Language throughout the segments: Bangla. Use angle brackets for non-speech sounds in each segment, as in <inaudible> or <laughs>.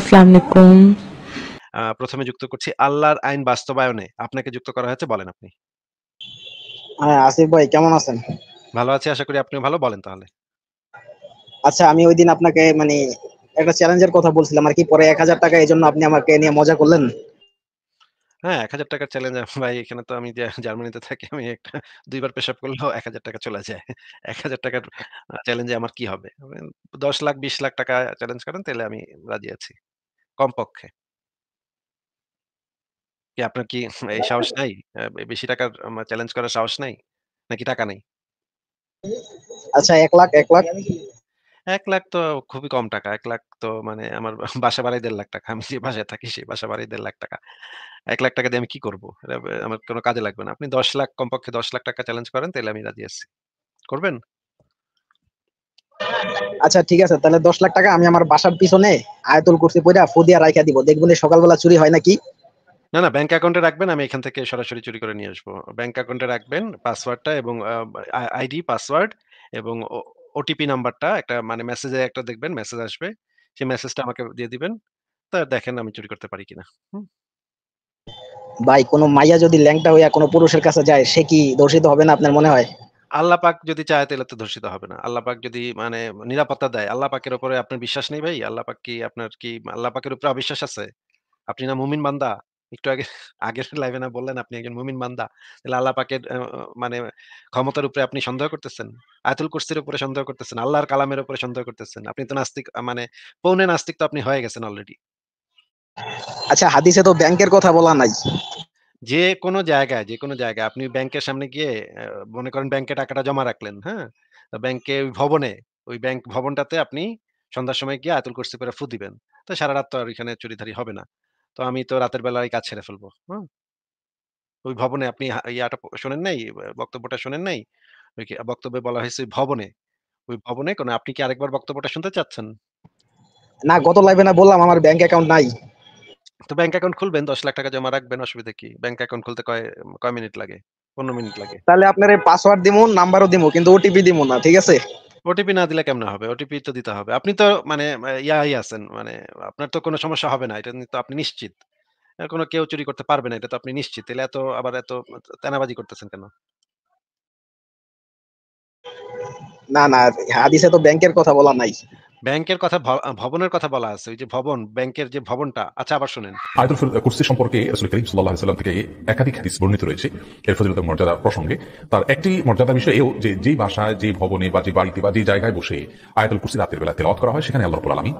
প্রথমে যুক্ত করছি আল্লাহর আইন বাস্তবায়নে আপনাকে যুক্ত করা হয়েছে বলেন আপনি হ্যাঁ আসিফ ভাই কেমন আছেন ভালো আছি আশা করি আপনি ভালো বলেন তাহলে আচ্ছা আমি ওই দিন আপনাকে মানে একটা চ্যালেঞ্জের কথা বলছিলাম আর কি পরে এক হাজার টাকা এই জন্য আপনি আমাকে নিয়ে মজা করলেন হ্যাঁ, এক হাজার টাকার চ্যালেঞ্জ ভাই এখানে তো আমি যে জার্মানিতে থাকি আমি একটা দুইবার পেশাব করলেও টাকা চলে যায়। এক হাজার টাকার চ্যালেঞ্জে আমার কি হবে? বিশ লাখ টাকা চ্যালেঞ্জ করেন তাহলে আমি রাজি আছি। কমপক্ষে। কি আপনার কি এই হ্যাঁ, সাহস হ্যাঁ। নাই? বেশি টাকার চ্যালেঞ্জ করার সাহস নাই? নাকি টাকা নাই? আচ্ছা এক এক লাখ লাখ এক লাখ তো খুবই কম টাকা। এক লাখ তো মানে আমার বাসা দেড় লাখ টাকা আমি যে বাসায় থাকি সেই বাসা দেড় লাখ টাকা এক লাখ টাকা দিয়ে আমি কি করবো আমার কোনো কাজে লাগবে না। আপনি দশ লাখ কমপক্ষে দশ লাখ টাকা চ্যালেঞ্জ করেন তাহলে আমি রাজি আছি। করবেন? আচ্ছা ঠিক আছে। তাহলে দশ লাখ টাকা আমি আমার বাসার পিছনে আয়তল করছি পইড়া ফু দিয়া রাইখা দিব। দেখবনে সকালবেলা চুরি হয় নাকি? না, না ব্যাংক অ্যাকাউন্টে রাখবেন। আমি এখান থেকে সরাসরি চুরি করে নিয়ে আসবো। ব্যাংক অ্যাকাউন্টে রাখবেন পাসওয়ার্ডটা এবং আইডি, পাসওয়ার্ড এবং ওটিপি নাম্বারটা একটা মানে মেসেজে একটা দেখবেন মেসেজ আসবে সেই মেসেজটা আমাকে দিয়ে দিবেন তা দেখেন আমি চুরি করতে পারি কিনা ভাই কোনো মাইয়া যদি ল্যাংটা হইয়া কোনো পুরুষের কাছে যায় সে কি দর্শিত হবে না আপনার মনে হয় আল্লাহ পাক যদি চায় তাহলে তো ধর্ষিত হবে না আল্লাহ পাক যদি মানে নিরাপত্তা দেয় আল্লাহ পাকের উপরে আপনার বিশ্বাস নেই ভাই আল্লাহ পাক কি আপনার কি আল্লাহ পাকের উপরে অবিশ্বাস আছে আপনি না মুমিন বান্দা একটু আগে আগের লাইভে না বললেন আপনি একজন মুমিন বান্দা তাহলে আল্লাহ পাকের মানে ক্ষমতার উপরে আপনি সন্দেহ করতেছেন আয়তুল কুরসির উপরে সন্দেহ করতেছেন আল্লাহর কালামের উপরে সন্দেহ করতেছেন আপনি তো নাস্তিক মানে পৌনে নাস্তিক তো আপনি হয়ে গেছেন অলরেডি আচ্ছা হাদিসে তো ব্যাংকের কথা বলা নাই যে কোনো জায়গায় যে কোনো জায়গায় আপনি ব্যাংকের সামনে গিয়ে মনে করেন ব্যাংকে টাকাটা জমা রাখলেন হ্যাঁ ব্যাংকে ওই ভবনে ওই ব্যাংক ভবনটাতে আপনি সন্ধ্যার সময় গিয়ে আয়তুল কুরসি পরে ফু দিবেন তো সারা রাত তো আর ওইখানে চুরিধারি হবে না তো আমি তো রাতের বেলায় কাজ ছেড়ে ফেলবো। হ্যাঁ ওই ভবনে আপনি ইয়াটা শোনেন নাই? বক্তব্যটা শোনেন নাই? ওই বক্তব্যে বলা হয়েছে ভবনে। ওই ভবনে কোনো আপনি কি আরেকবার বক্তব্যটা শুনতে চাচ্ছেন? না, গত লাইভে না বললাম আমার ব্যাংক অ্যাকাউন্ট নাই। তো ব্যাংক অ্যাকাউন্ট খুলবেন লাখ টাকা জমা রাখবেন অসুবিধা কি? ব্যাংক অ্যাকাউন্ট খুলতে কয় কয় মিনিট লাগে? ১৫ মিনিট লাগে। তাহলে আপনারে পাসওয়ার্ড দিমু, নাম্বারও দিমু কিন্তু ওটিপি দিমু না। ঠিক আছে? ওটিপি না দিলে কেমন হবে ওটিপি তো দিতে হবে আপনি তো মানে ইয়াই আছেন মানে আপনার তো কোনো সমস্যা হবে না এটা তো আপনি নিশ্চিত কোনো কেউ চুরি করতে পারবে না এটা তো আপনি নিশ্চিত তাহলে এত আবার এত তেনাবাজি করতেছেন কেন না না হাদিসে তো ব্যাংকের কথা বলা নাই ব্যাংকের কথা ভবনের কথা বলা আছে ওই যে ভবন ব্যাংকের যে ভবনটা আচ্ছা আবার শুনেন আয়তুল কুরসি সম্পর্কে রাসূল করিম সাল্লাল্লাহু আলাইহি থেকে একাধিক হাদিস বর্ণিত রয়েছে এর ফজিলত মর্যাদা প্রসঙ্গে তার একটি মর্যাদা বিষয় এও যে যে ভাষায় যে ভবনে বা যে বাড়িতে বা যে জায়গায় বসে আয়তুল কুরসি রাতের বেলা তেলাওয়াত করা হয় সেখানে আল্লাহ রাব্বুল আলামিন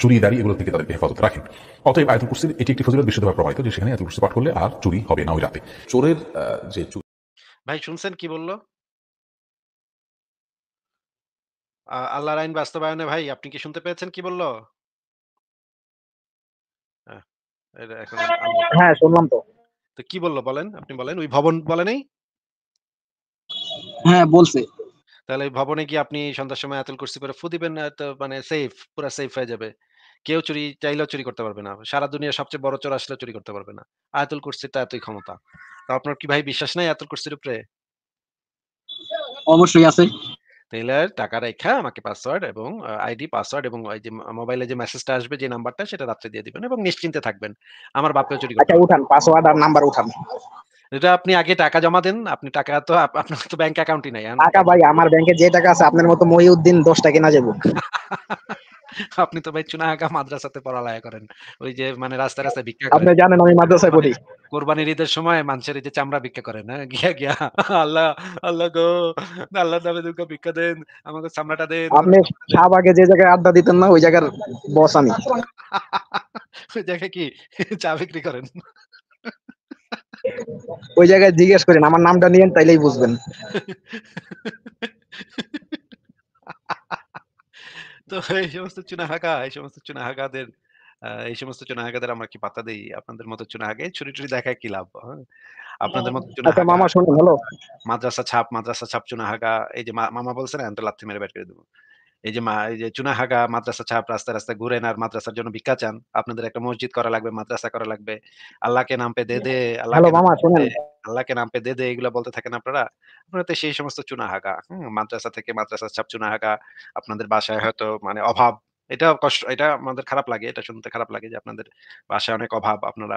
চুরি দাঁড়ি এগুলো থেকে তাদেরকে হেফাজত রাখেন অতএব আয়তুল কুরসির এটি একটি ফজিলত বিশুদ্ধভাবে প্রমাণিত যে সেখানে আয়তুল কুরসি পাঠ করলে আর চুরি হবে না ওই রাতে চোরের যে ভাই শুনছেন কি বললো আল্লাহর আইন বাস্তবায়নে ভাই আপনি কি শুনতে পেয়েছেন কি বলল? হ্যাঁ, শুনলাম তো। তো কি বলল বলেন? আপনি বলেন ওই ভবন হ্যাঁ, বলছে। তাহলে ভবনে গিয়ে আপনি সন্ধ্যার সময় কুরসি ফু দিবেন তো মানে সেফ পুরা সেফ হয়ে যাবে। কেউ চুরি চাইলেও চুরি করতে পারবে না। সারা দুনিয়ার সবচেয়ে বড় চোর আসলে চুরি করতে পারবে না। আয়াতুল কুরসির তো এতই ক্ষমতা। তো আপনার কি ভাই বিশ্বাস নাই আয়াতুল কুরসির উপরে? অবশ্যই আছে। তাহলে টাকা রেখা আমাকে পাসওয়ার্ড এবং আইডি পাসওয়ার্ড এবং ওই যে মোবাইলে যে মেসেজটা আসবে যে নাম্বারটা সেটা রাত্রে দিয়ে দিবেন এবং নিশ্চিন্তে থাকবেন আমার বাপকে চুরি আচ্ছা উঠান পাসওয়ার্ড আর নাম্বার উঠান এটা আপনি আগে টাকা জমা দেন আপনি টাকা তো আপনার তো ব্যাংক অ্যাকাউন্টই নাই টাকা ভাই আমার ব্যাংকে যে টাকা আছে আপনার মতো মহিউদ্দিন দশটা কেনা যাবো <laughs> আপনি তো ভাই চুনাহাগা মাদ্রাসাতে পড়ালায়া করেন ওই যে মানে রাস্তায় রাস্তায় ভিক্ষা করেন আপনি জানেন আমি মাদ্রাসায় পড়ি মানে কোরবানির ঈদের সময় মানুষের যে চামড়া ভিক্ষা করেন না হ্যাঁ? গিয়া গিয়া আল্লাহ আল্লাহ গো আল্লাহ দাবে দুঃখ ভিক্ষা দেন আমাকে চামড়াটা দেন আপনি আগে যে জায়গায় আড্ডা দিতেন না ওই জায়গার বস আমি <laughs> ওই জায়গায় কি চা বিক্রি করেন ওই জায়গায় জিজ্ঞেস করেন আমার নামটা নিয়েন তাইলেই বুঝবেন <laughs> তো এই সমস্ত চুনাহাগা এই সমস্ত চুনাহাগাদের এই সমস্ত চুনাহাগাদের আমরা কি পাতা দেই আপনাদের মতো চুনাহাগে ছুরি ছুরি দেখায় কি লাভ হ্যাঁ? আপনাদের মতো আচ্ছা, চুনাহাগা মামা শুনুন হ্যালো মাদ্রাসা ছাপ মাদ্রাসা ছাপ চুনাহাগা এই যে মামা বলছেন তো লাথি মেরে ব্যাট করে দেবো এই যে এই যে চুনাহাগা মাদ্রাসা ছাপ রাস্তা রাস্তা ঘুরেন আর মাদ্রাসার জন্য ভিক্ষা চান আপনাদের একটা মসজিদ করা লাগবে মাদ্রাসা করা লাগবে আল্লাহকে নাম পে দে হ্যাঁ। দে আল্লাহকে নাম পে দে দে এগুলো বলতে থাকেন আপনারা আপনারা তো সেই সমস্ত চুনাহাগা হম মাদ্রাসা থেকে মাদ্রাসা ছাপ চুনাহাগা আপনাদের বাসায় হয়তো মানে অভাব এটা কষ্ট এটা আমাদের খারাপ লাগে এটা শুনতে খারাপ লাগে যে আপনাদের বাসায় অনেক অভাব আপনারা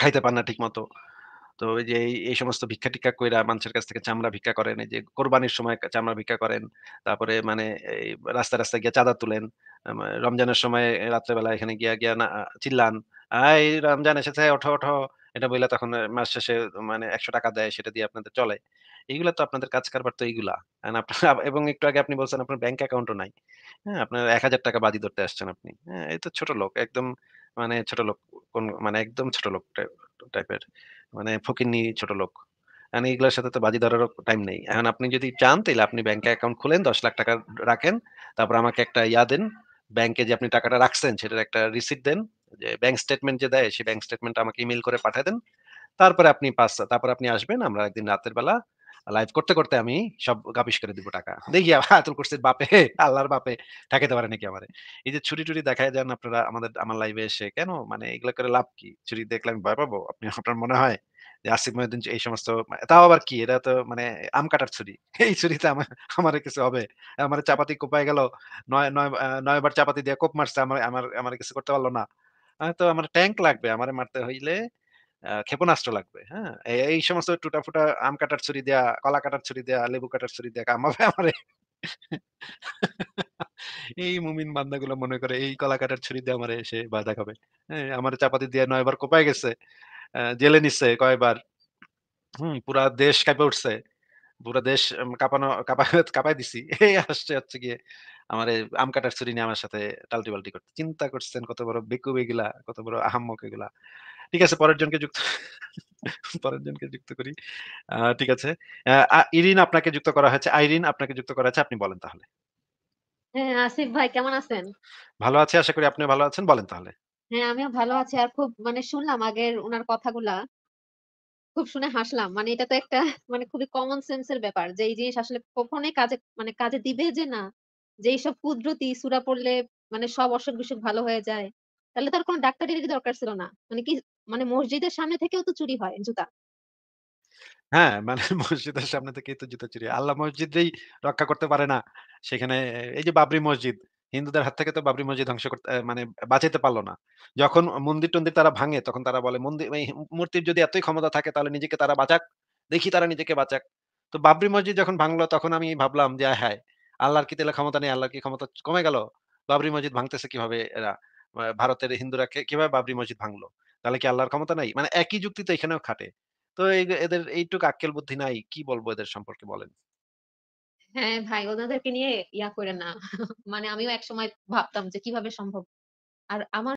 খাইতে পান না ঠিক মতো তো ওই যে এই সমস্ত ভিক্ষা টিক্ষা কইরা মানুষের কাছ থেকে চামড়া ভিক্ষা করেন এই যে কোরবানির সময় চামড়া ভিক্ষা করেন তারপরে মানে এই রাস্তায় রাস্তায় গিয়ে চাঁদা তুলেন রমজানের সময় রাত্রেবেলা এখানে গিয়া গিয়া না চিল্লান আই রমজান এসেছে ওঠো ওঠো এটা বললে তখন মাস শেষে মানে একশো টাকা দেয় সেটা দিয়ে আপনাদের চলে এইগুলা তো আপনাদের কাজ কারবার তো এইগুলা এবং একটু আগে আপনি বলছেন আপনার ব্যাংক অ্যাকাউন্টও নাই হ্যাঁ আপনার এক হাজার টাকা বাদি ধরতে আসছেন আপনি হ্যাঁ এই তো ছোট লোক একদম মানে ছোট লোক কোন মানে একদম ছোট লোক টাইপের মানে ফকিন্নি ছোট লোক মানে এগুলোর সাথে তো বাজি ধরার টাইম নেই এখন আপনি যদি চান তাহলে আপনি ব্যাংকে অ্যাকাউন্ট খুলেন দশ লাখ টাকা রাখেন তারপর আমাকে একটা ইয়া দেন ব্যাংকে যে আপনি টাকাটা রাখছেন সেটার একটা রিসিপ্ট দেন যে ব্যাংক স্টেটমেন্ট যে দেয় সেই ব্যাংক স্টেটমেন্ট আমাকে ইমেল করে পাঠিয়ে দেন তারপরে আপনি পাঁচ তারপর আপনি আসবেন আমরা একদিন রাতের বেলা লাইভ করতে করতে আমি সব গাপিস করে দিব টাকা দেখি আতুল করছির বাপে আল্লাহর বাপে ঠাকাইতে পারে নাকি আমার এই যে ছুটি টুটি দেখায় যান আপনারা আমাদের আমার লাইভে এসে কেন মানে এগুলো করে লাভ কি ছুটি দেখলে আমি ভয় পাবো আপনি আপনার মনে হয় যে আসিফ মহিউদ্দিন এই সমস্ত তাও আবার কি এটা তো মানে আম কাটার ছুরি এই ছুরিতে আমার আমার কিছু হবে আমার চাপাতি কোপায় গেল নয় নয় নয়বার চাপাতি দিয়ে কোপ মারছে আমার আমার আমার কিছু করতে পারলো না তো আমার ট্যাঙ্ক লাগবে আমার মারতে হইলে ক্ষেপণাস্ত্র লাগবে হ্যাঁ এই সমস্ত টুটা ফুটা আম কাটার ছুরি দেয়া কলা কাটার ছুরি দেয়া লেবু কাটার ছুরি দেয়া কাম হবে আমার এই মুমিন বান্দাগুলো মনে করে এই কলা কাটার ছুরি দিয়ে আমার এসে বাধা খাবে হ্যাঁ, আমার চাপাতি দিয়ে নয়বার কোপায় গেছে জেলে নিচ্ছে কয়বার হম পুরা দেশ কাঁপে উঠছে পুরা দেশ কাঁপানো কাঁপায় দিছি <laughs> এই আসছে হচ্ছে গিয়ে আমার আম কাটার ছুরি নিয়ে আমার সাথে টালটি বালটি করতে চিন্তা করছেন কত বড় বেকুব এগুলা কত বড় আহাম্মক এগুলা ঠিক আছে পরের জনকে যুক্ত <laughs> পরের জনকে যুক্ত করি ঠিক আছে ইরিন আপনাকে যুক্ত করা হয়েছে আইরিন আপনাকে যুক্ত করা হয়েছে আপনি বলেন তাহলে হ্যাঁ আসিফ ভাই কেমন আছেন ভালো আছি আশা করি আপনি ভালো আছেন বলেন তাহলে হ্যাঁ আমিও ভালো আছি আর খুব মানে শুনলাম আগের ওনার কথাগুলা খুব শুনে হাসলাম মানে এটা তো একটা মানে খুবই কমন সেন্সের ব্যাপার যে এই জিনিস আসলে কখনোই কাজে মানে কাজে দিবে যে না যে এইসব কুদরতি সুরা পড়লে মানে সব অসুখ বিসুখ ভালো হয়ে যায় তাহলে তার কোনো ডাক্তারের দরকার ছিল না মানে কি মানে মসজিদের সামনে থেকেও তো চুরি হয় জুতা হ্যাঁ মানে <laughs> মসজিদের সামনে থেকেই তো জুতা চুরি আল্লাহ মসজিদেই রক্ষা করতে পারে না সেখানে এই যে বাবরি মসজিদ হিন্দুদের হাত থেকে তো বাবরি মসজিদ ধ্বংস করতে মানে বাঁচাইতে পারলো না যখন মন্দির টন্দির তারা ভাঙে তখন তারা বলে মন্দির মূর্তির যদি এতই ক্ষমতা থাকে তাহলে নিজেকে তারা বাঁচাক দেখি তারা নিজেকে বাঁচাক তো বাবরি মসজিদ যখন ভাঙলো তখন আমি ভাবলাম যে হ্যাঁ আল্লাহর কি তেলে ক্ষমতা নেই আল্লাহর কি ক্ষমতা কমে গেল বাবরি মসজিদ ভাঙতেছে কিভাবে এরা ভারতের হিন্দুরা কিভাবে বাবরি মসজিদ ভাঙলো তাহলে কি আল্লাহর ক্ষমতা নাই মানে একই যুক্তি তো এখানেও খাটে তো এদের এইটুকু আক্কেল বুদ্ধি নাই কি বলবো এদের সম্পর্কে বলেন হ্যাঁ ভাই ওনাদেরকে নিয়ে ইয়া করে না <laughs> মানে আমিও এক সময় ভাবতাম যে কিভাবে সম্ভব আর আমার